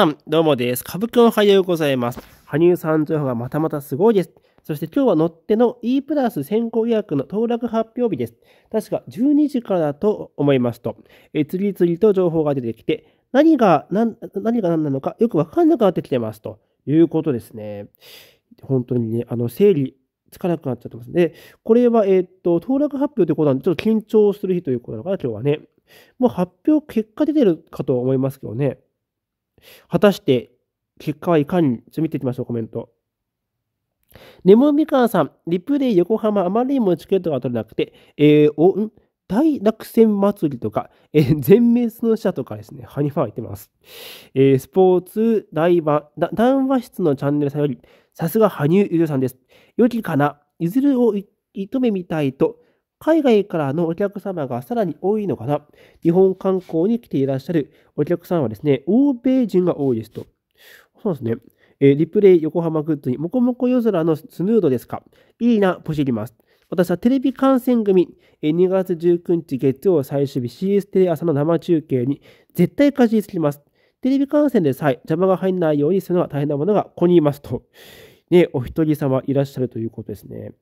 さん、どうもです。歌舞伎の俳優でございます。羽生さん情報がまたまたすごいです。そして今日は乗っての E プラス先行予約の登落発表日です。確か12時からだと思いますと、え次々と情報が出てきて、何が何、何が何なのかよくわかんなくなってきてますということですね。本当にね、あの、整理つかなくなっちゃってますね。これは、えっ、と、登落発表ということなんで、ちょっと緊張する日ということなのかな、今日はね。もう発表、結果出てるかと思いますけどね。果たして結果はいかに詰め見ていきましょう、コメント。ネモミカンさん、リプレイ横浜、あまりにもチケットが取れなくて、えー、お、ん大落選祭りとか、えー、全滅の者とかですね、ハニファン言ってます。えー、スポーツ台場、談話室のチャンネルさんより、さすが羽生結弦さんです。良きかな、いずれを一目見たいと、海外からのお客様がさらに多いのかな。日本観光に来ていらっしゃるお客さんはですね、欧米人が多いですと。そうですね。えー、リプレイ横浜グッズに、もこもこ夜空のスヌードですか。いいな、ポシります。私はテレビ観戦組、えー、2月19日月曜最終日 CS テレ朝の生中継に絶対じりつきます。テレビ観戦でさえ邪魔が入らないようにするのは大変なものがここにいますと。ね、お一人様いらっしゃるということですね。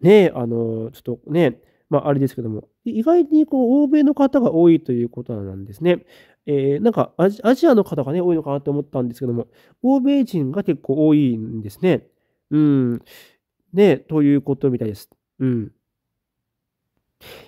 ね、あの、ちょっとね、まあ、あれですけども、意外にこう欧米の方が多いということなんですね。えー、なんかアジアの方がね、多いのかなって思ったんですけども、欧米人が結構多いんですね。うん。ね、ということみたいです。うん。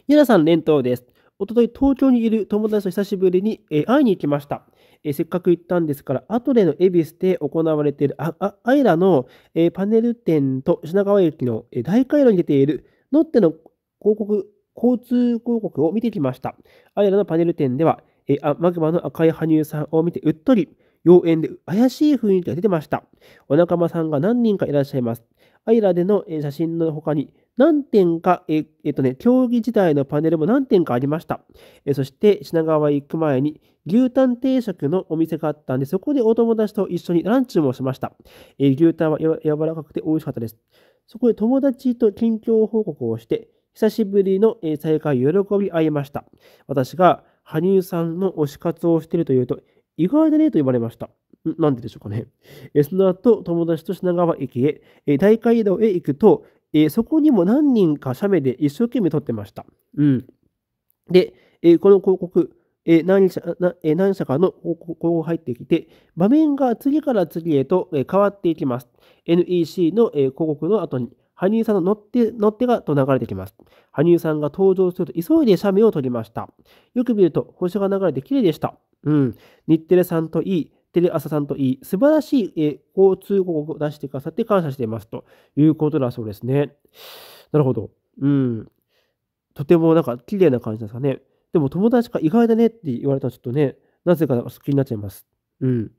ゆなさん、連投です。おととい東京にいる友達と久しぶりに、え会いに行きました。えせっかく行ったんですから、アトレの恵比寿で行われているああアイラの、えパネル展と品川駅の、え大回路に出ているロッテの広告、交通広告を見てきました。アイラのパネル展では、えあマグマの赤い羽生さんを見てうっとり、妖艶で怪しい雰囲気が出てました。お仲間さんが何人かいらっしゃいます。アイラでの写真の他に、何点か、ええっとね、競技時代のパネルも何点かありました。えそして、品川へ行く前に、牛タン定食のお店があったんで、そこでお友達と一緒にランチもしました。え牛タンは柔らかくて美味しかったです。そこで友達と近況報告をして、久しぶりの再会喜び合いました。私が、羽生さんの推し活をしているというと、意外だねと言われました。なんででしょうかね。えその後、友達と品川駅へ、え大街道へ行くと、えそこにも何人か写メで一生懸命撮ってました。うん。で、えこの広告、え何社え何社かの広告が入ってきて、場面が次から次へと、え変わっていきます。NEC の、え広告の後に、羽生さんの乗って、乗ってがと流れてきます。羽生さんが登場すると急いで写メを撮りました。よく見ると星が流れて綺麗でした。うん。日テレさんといい、テレ朝さんといい、素晴らしい、え交通広告を出してくださって感謝していますということだそうですね。なるほど。うん。とてもなんか綺麗な感じですかね。でも友達か意外だねって言われたらちょっとね、なぜか好きになっちゃいます。うん。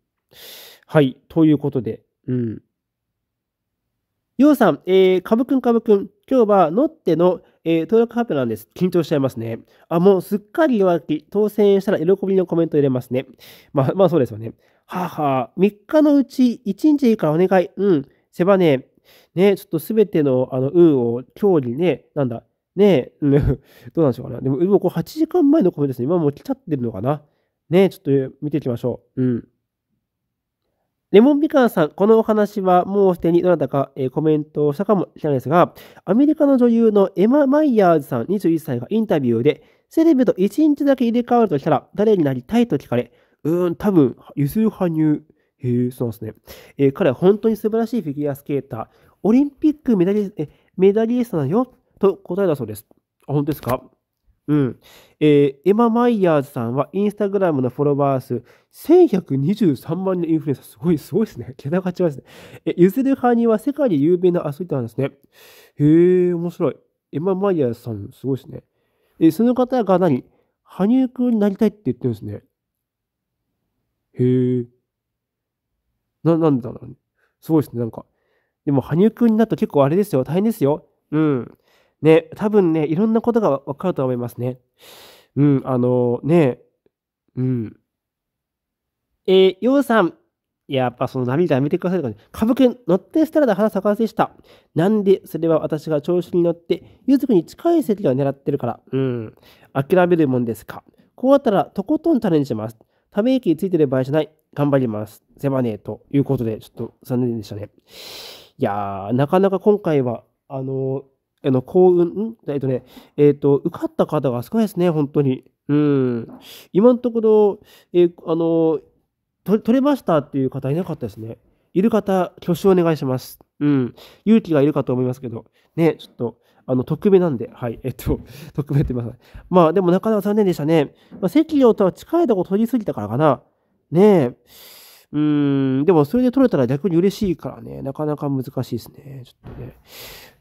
はい。ということで、うん。ようさん、えー、かぶくんかぶくん、今日はのっての、えー、登録発表なんです。緊張しちゃいますね。あ、もうすっかり弱気。当選したら喜びのコメント入れますね。まあ、まあそうですよね。はは、3日のうち1日いいからお願い。うん。せばね、ね、ちょっとすべての、あの、運を今日にね、なんだ、ね、うん、どうなんでしょうかな。でも、もうこれ8時間前のコメントですね。今もう来ちゃってるのかな。ね、ちょっと見ていきましょう。うん。レモンピカーさん、このお話はもうすでにどなたか、えコメントをしたかもしれないですが、アメリカの女優のエマ・マイヤーズさん21歳がインタビューで、セレブと1日だけ入れ替わるとしたら誰になりたいと聞かれ、うん、多分、ゆずる羽生。へえ、そうですね。えー、彼は本当に素晴らしいフィギュアスケーター。オリンピックメダリえメダリストだよ。と答えたそうです。あ、本当ですかうん。えー、エマ・マイヤーズさんはインスタグラムのフォロワー数1123万人インフルエンサー。すごい、すごいですね。桁が違いますね。え、ゆずるはーは世界で有名なアスリートなんですね。へえ、面白い。エマ・マイヤーズさん、すごいですね。え、その方が何羽生くんになりたいって言ってるんですね。へえ。な、なんだろうね。すごいですね、なんか。でも、羽生くんになったら結構あれですよ、大変ですよ。うん。ね、多分ね、いろんなことがわかると思いますね。うん、あのー、ね、うん。えー、ようさん。やっぱその涙やめてくださいとかね。かぶくん、乗ってスタラダ花咲かせでした。なんで、それは私が調子に乗って、ゆずくんに近い席を狙ってるから。うん。諦めるもんですか。こうやったら、とことんチャレンジします。ため息ついてる場合じゃない。頑張ります。せまねえ。ということで、ちょっと残念でしたね。いやー、なかなか今回は、あのー、あの、幸運、えっとね、えっ、ー、と、受かった方が少ないですね、本当に。うん。今のところ、えー、あの取、取れましたっていう方いなかったですね。いる方、挙手お願いします。うん。勇気がいるかと思いますけど、ね、ちょっと、あの、匿名なんで、はい、えっと、匿 名って言います。まあ、でもなかなか残念でしたね。まあ、席料とは近いとこ取りすぎたからかな。ねえ。うん、でもそれで取れたら逆に嬉しいからね、なかなか難しいですね。ちょっとね。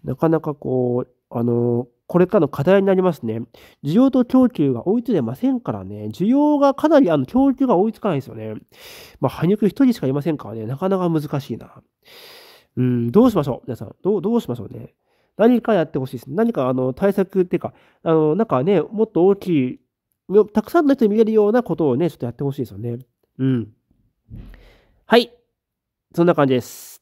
なかなかこう、あの、これからの課題になりますね。需要と供給が追いついてませんからね。需要がかなり、あの、供給が追いつかないですよね。まあ、羽生一人しかいませんからね、なかなか難しいな。うん、どうしましょう皆さん。どう、どうしましょうね。何かやってほしいです。何かあの対策っていうか、あのなんかね、もっと大きい、たくさんの人に見えるようなことをね、ちょっとやってほしいですよね。うん。はい。そんな感じです。